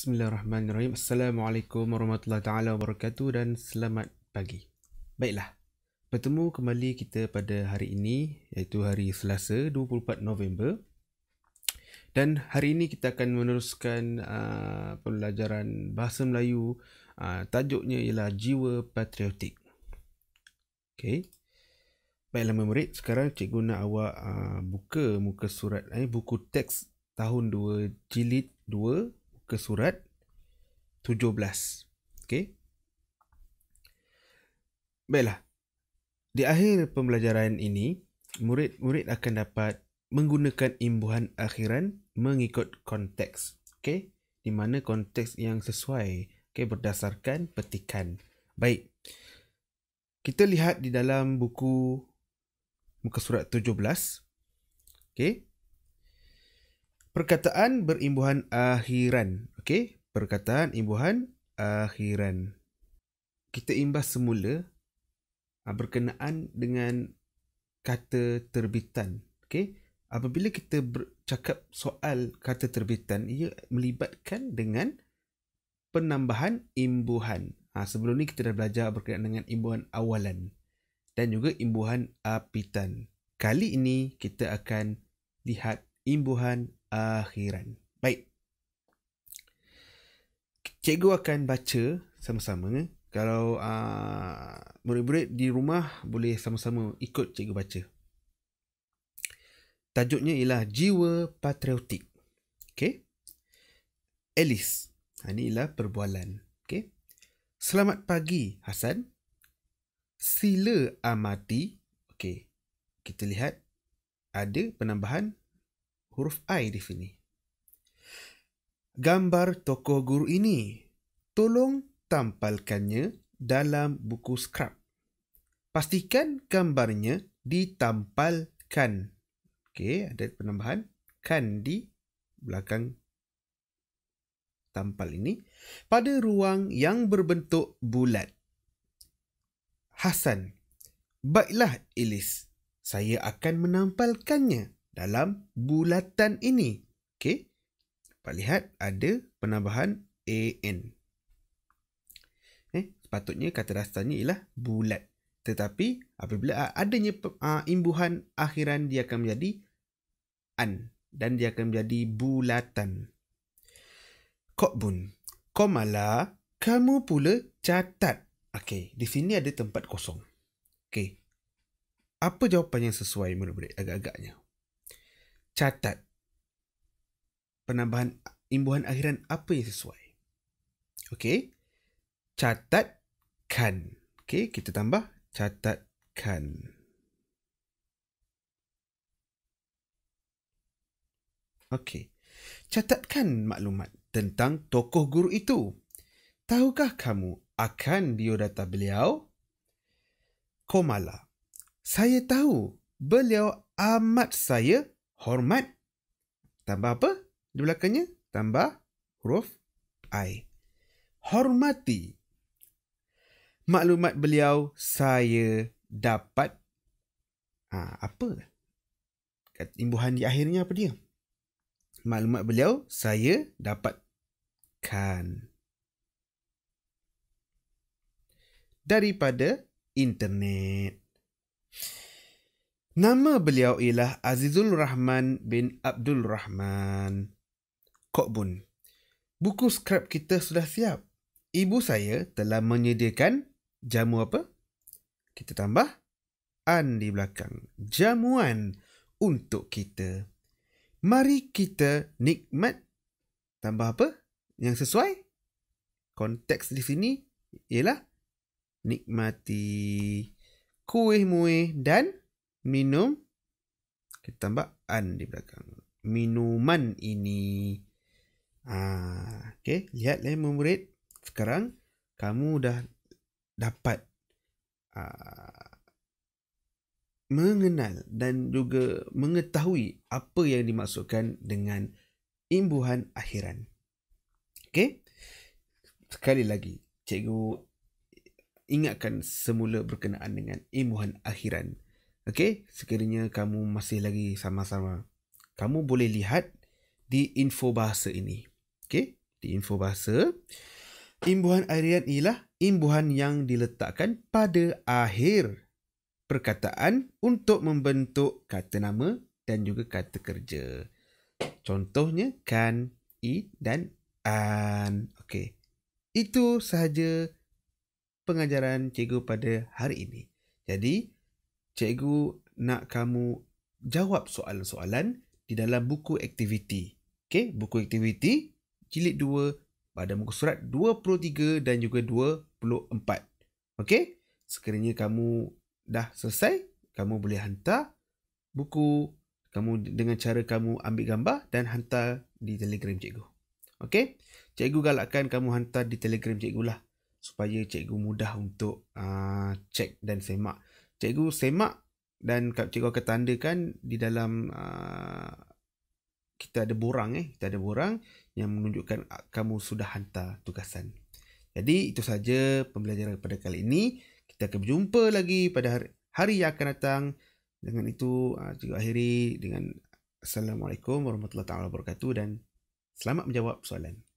Bismillahirrahmanirrahim. Assalamualaikum warahmatullahi taala wabarakatuh dan selamat pagi. Baiklah. Bertemu kembali kita pada hari ini iaitu hari Selasa 24 November. Dan hari ini kita akan meneruskan uh, pembelajaran bahasa Melayu. Uh, tajuknya ialah jiwa patriotik. Okey. Baiklah murid, sekarang cikgu nak awak uh, buka muka surat eh buku teks tahun 2 jilid 2 ke surat 17. Okey. Baiklah. Di akhir pembelajaran ini, murid-murid akan dapat menggunakan imbuhan akhiran mengikut konteks. Okey. Di mana konteks yang sesuai. Okey. Berdasarkan petikan. Baik. Kita lihat di dalam buku muka surat 17. Okey. Perkataan berimbuhan akhiran. Okey, perkataan imbuhan akhiran. Kita imbas semula ah, berkenaan dengan kata terbitan. Okey, apabila kita bercakap soal kata terbitan, ia melibatkan dengan penambahan imbuhan. Ha, sebelum ni kita dah belajar berkenaan dengan imbuhan awalan dan juga imbuhan apitan. Kali ini kita akan lihat imbuhan akhiran. Baik. Cikgu akan baca sama-sama. Kalau uh, murid-murid di rumah boleh sama-sama ikut cikgu baca. Tajuknya ialah Jiwa Patriotik. Okay. Alice. Ha, ini ialah perbualan. Okay. Selamat pagi, Hasan. Sila amati. Okay. Kita lihat ada penambahan huruf I di sini. Gambar toko guru ini. Tolong tampalkannya dalam buku scrap. Pastikan gambarnya ditampalkan. Okey, ada penambahan. Kan di belakang tampal ini. Pada ruang yang berbentuk bulat. Hasan. Baiklah, Elis. Saya akan menampalkannya dalam bulatan ini. Okey. Dapat lihat ada penambahan AN. Eh, sepatutnya kata dasarnya ialah bulat. Tetapi apabila adanya imbuhan akhiran dia akan menjadi an dan dia akan menjadi bulatan. Kokbun. Komala, kamu pula catat. Okey, di sini ada tempat kosong. Okey. Apa jawapan yang sesuai menurut agak-agaknya? catat penambahan imbuhan akhiran apa yang sesuai. Okey. Catatkan. Okey, kita tambah catatkan. Okey. Catatkan maklumat tentang tokoh guru itu. Tahukah kamu akan biodata beliau? Komala. Saya tahu beliau amat saya hormat tambah apa di belakangnya tambah huruf i hormati maklumat beliau saya dapat ha, apa kat imbuhan di akhirnya apa dia maklumat beliau saya dapat kan daripada internet Nama beliau ialah Azizul Rahman bin Abdul Rahman. Kok bun? Buku skrap kita sudah siap. Ibu saya telah menyediakan jamu apa? Kita tambah an di belakang. Jamuan untuk kita. Mari kita nikmat tambah apa? Yang sesuai? Konteks di sini ialah nikmati kuih muih dan minum kita tambah an di belakang minuman ini ah okey lihat lain eh, murid sekarang kamu dah dapat ah, mengenal dan juga mengetahui apa yang dimaksudkan dengan imbuhan akhiran okey sekali lagi cikgu ingatkan semula berkenaan dengan imbuhan akhiran Okey, sekiranya kamu masih lagi sama-sama. Kamu boleh lihat di info bahasa ini. Okey, di info bahasa. Imbuhan airian ialah imbuhan yang diletakkan pada akhir perkataan untuk membentuk kata nama dan juga kata kerja. Contohnya kan, i dan an. Okey. Itu sahaja pengajaran cikgu pada hari ini. Jadi, cikgu nak kamu jawab soalan-soalan di dalam buku aktiviti. Okey, buku aktiviti jilid 2 pada muka surat 23 dan juga 24. Okey? Sekiranya kamu dah selesai, kamu boleh hantar buku kamu dengan cara kamu ambil gambar dan hantar di Telegram cikgu. Okey? Cikgu galakkan kamu hantar di Telegram cikgu lah supaya cikgu mudah untuk uh, check dan semak cikgu semak dan cikgu akan tandakan di dalam uh, kita ada borang eh kita ada borang yang menunjukkan ah, kamu sudah hantar tugasan. Jadi itu saja pembelajaran pada kali ini. Kita akan berjumpa lagi pada hari, hari yang akan datang. Dengan itu ah, cikgu akhiri dengan assalamualaikum warahmatullahi wabarakatuh dan selamat menjawab soalan.